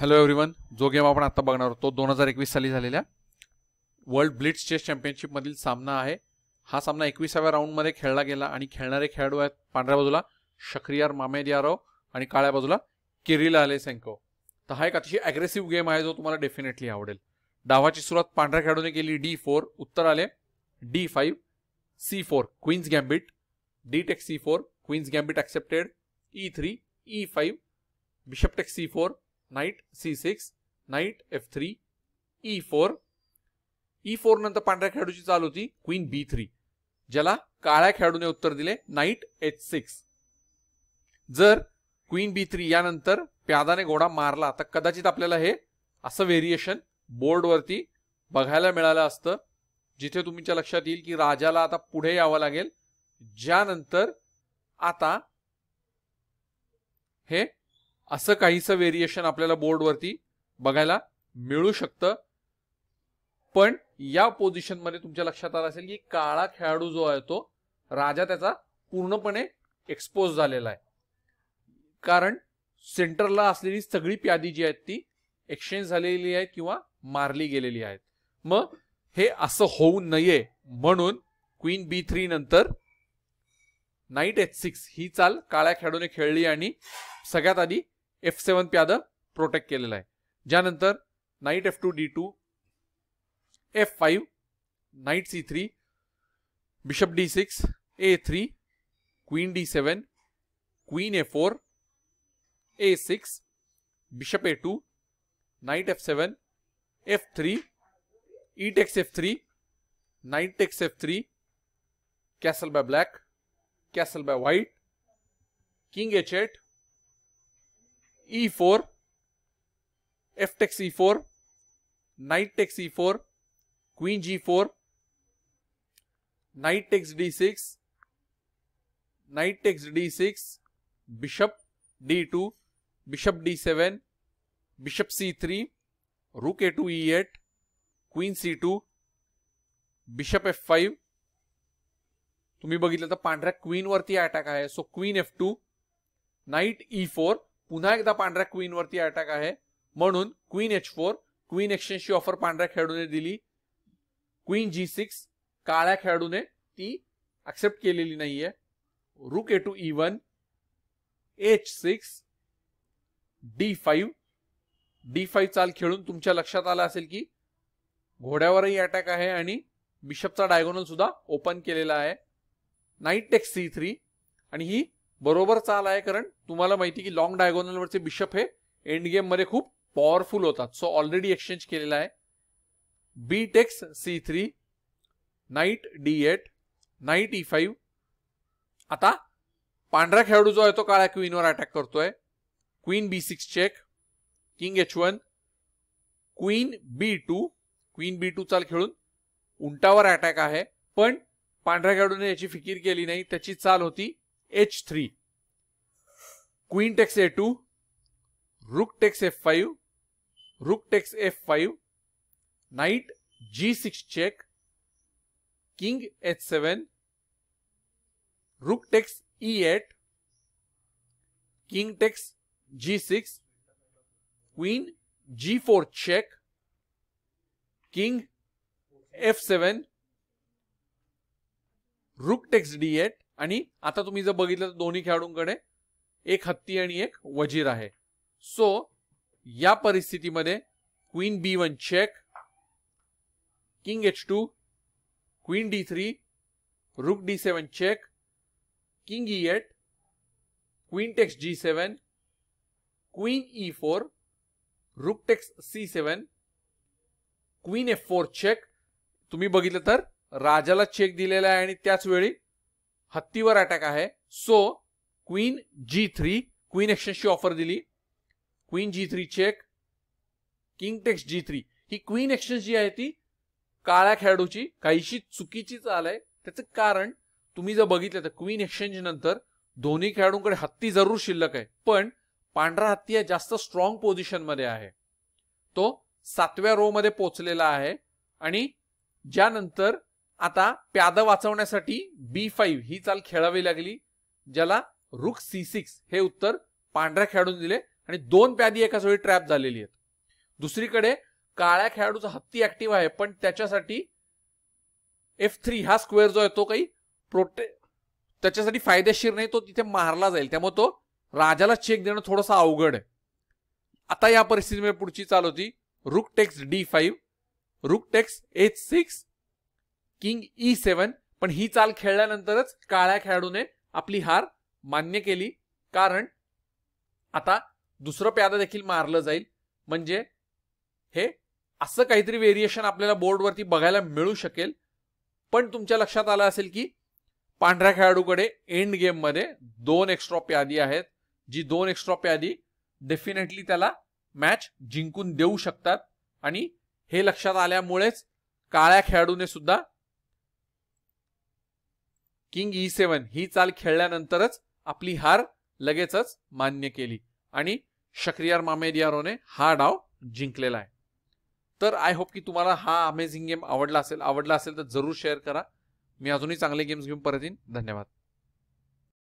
hello everyone जो game आपण आता बघणार होतो दोन हजार एकवीस साली झालेल्या वर्ल्ड ब्लिट्स चेस चॅम्पियनशिपमधील सामना आहे हा सामना एकविसाव्या राऊंडमध्ये खेळला गेला आणि खेळणारे खेळाडू आहेत पांढऱ्या बाजूला शक्रियार मामेद आणि काळ्या बाजूला आले सेंको तर हा एक अतिशय अग्रेसिव्ह गेम आहे जो तुम्हाला डेफिनेटली आवडेल डावाची सुरुवात पांढऱ्या खेळाडूने केली डी फोर उत्तर आले D five C four queen's gambit D take C four queen's gambit accepted E three E five take C four knight C six knight F three E four E four नंतर पांढऱ्या खेळाडूची चाल होती queen B three ज्याला काळ्या खेळाडूने उत्तर दिले नाईट एच सिक्स जर क्वीन बी थ्री यानंतर प्यादाने घोडा मारला तर कदाचित आपल्याला हे असं व्हेरिएशन बोर्डवरती बघायला मिळालं असतं जिथे तुमच्या लक्षात येईल की राजाला आता पुढे यावं लागेल ज्यानंतर आता हे असं काहीसं व्हेरिएशन आपल्याला बोर्डवरती बघायला मिळू शकतं पण या पोझिशनमध्ये तुमच्या लक्षात आलं असेल की काळा खेळाडू जो आहे तो राजा त्याचा पूर्णपणे एक्सपोज झालेला आहे कारण सेंटरला असलेली सगळी प्यादी जी आहेत ती एक्सचेंज झालेली आहे किंवा मारली गेलेली आहेत मग हे असं होऊ नये म्हणून क्वीन बी थ्री नंतर नाईट एच सिक्स ही चाल काळ्या खेळाडूने खेळली आणि सगळ्यात आधी एफ सेवन आदर प्रोटेक्ट के ज्यादा knight F two D two F five knight C three bishop D six A three queen D seven queen A four A six bishop A two knight F seven F three E takes F three knight takes F three castle by black castle by white king H eight e4 f takes e4 knight takes e4 queen g4 knight takes d6 knight takes d6 bishop d2 bishop d7 bishop c3 rook a2 e8 queen C two bishop F five तुम्ही बघितलं तर पांढऱ्या क्वीनवरती attack आहे so queen F two knight E four पुन्हा एकदा पांढऱ्या क्वीनवरती अटॅक आहे म्हणून क्वीन एच फोर क्वीन एक्सचेंजची ऑफर पांढऱ्या खेळाडूने दिली क्वीन जी सिक्स काळ्या खेळाडूने ती ॲक्सेप्ट केलेली नाहीये rook A two E one H six D five D five चाल खेळून तुमच्या लक्षात आलं असेल की घोड्यावरही अटॅक आहे आणि बिशपचा डायगोनल सुद्धा ओपन केलेला आहे नाईट टेक्स सी थ्री आणि ही बरोबर चाल आहे कारण तुम्हाला माहिती की लॉंग डायगोनलवरचे बिशप हे एंड गेम मध्ये खूप पॉवरफुल होतात सो ऑलरेडी एक्सचेंज केलेला आहे B takes C three knight D eight knight E five आता पांढरा खेळाडू जो आहे तो काळ्या क्वीनवर अटॅक करतोय queen B six check king H one queen B two queen B two चाल खेळून उंटावर अटॅक आहे पण पांढऱ्या खेळाडूने याची फिकीर केली नाही त्याची चाल होती H three queen takes A two rook takes F five rook takes F five knight G six check king H seven rook takes E eight king takes G six queen G four check king F seven rook takes D eight आणि आता तुम्ही जर बघितलं तर दोन्ही खेळाडूंकडे एक हत्ती आणि एक वजीर आहे सो या परिस्थितीमध्ये queen B one check king H two queen D three rook D seven check king E eight queen takes G seven queen E four rook takes C seven queen F four check तुम्ही बघितलं तर राजाला check दिलेला आहे आणि त्याच वेळी हत्तीवर अटॅक आहे so queen G three queen एक्सचेंजची ऑफर दिली queen G three check king takes G three ही क्वीन एक्सचेंज जी आहे ती काळ्या खेळाडूची काहीशी चुकीचीच आलंय त्याचं कारण तुम्ही जर बघितलं तर क्वीन एक्सचेंज नंतर दोन्ही खेळाडूंकडे हत्ती जरूर शिल्लक आहे पण पांढरा हत्ती हा जास्त स्ट्रॉंग पोझिशनमध्ये आहे तो सातव्या रो मध्ये पोचलेला आहे आणि ज्यानंतर आता प्याद वाचवण्यासाठी बी फाईव्ह ही चाल खेळावी लागली ज्याला रुक सी सिक्स हे उत्तर पांढऱ्या खेळाडून दिले आणि दोन प्यादी एकाच वेळी ट्रॅप झालेली आहेत दुसरीकडे काळ्या खेळाडूचा हत्ती ऍक्टिव्ह आहे पण त्याच्यासाठी एफ थ्री हा स्क्वेअर जो आहे तो काही प्रोटे त्याच्यासाठी फायदेशीर नाही तो तिथे मारला जाईल त्यामुळे तो राजाला चेक देणं थोडंसं अवघड आहे आता या परिस्थितीमध्ये पुढची चाल होती rook takes D five rook takes H six king E seven पण ही चाल खेळल्यानंतरच काळ्या खेळाडूने आपली हार मान्य केली कारण आता दुसरं प्यादा देखील मारलं जाईल म्हणजे हे असं काहीतरी व्हेरिएशन आपल्याला बोर्डवरती बघायला मिळू शकेल पण तुमच्या लक्षात आलं असेल की पांढऱ्या खेळाडूकडे एंड गेममध्ये दोन एक्स्ट्रॉ प्यादी आहेत जी दोन एक्स्ट्रॉ प्यादी डेफिनेटली त्याला मॅच जिंकून देऊ शकतात आणि हे लक्षात आल्यामुळेच काळ्या खेळाडूने सुद्धा किंग ई सेवन ही चाल खेळल्यानंतरच आपली हार लगेचच मान्य केली आणि शक्रियार मामेदियारोने हा डाव जिंकलेला आहे तर आय होप की तुम्हाला हा अमेझिंग गेम आवडला असेल आवडला असेल तर जरूर शेअर करा मी अजूनही चांगले गेम्स घेऊन परत येईन धन्यवाद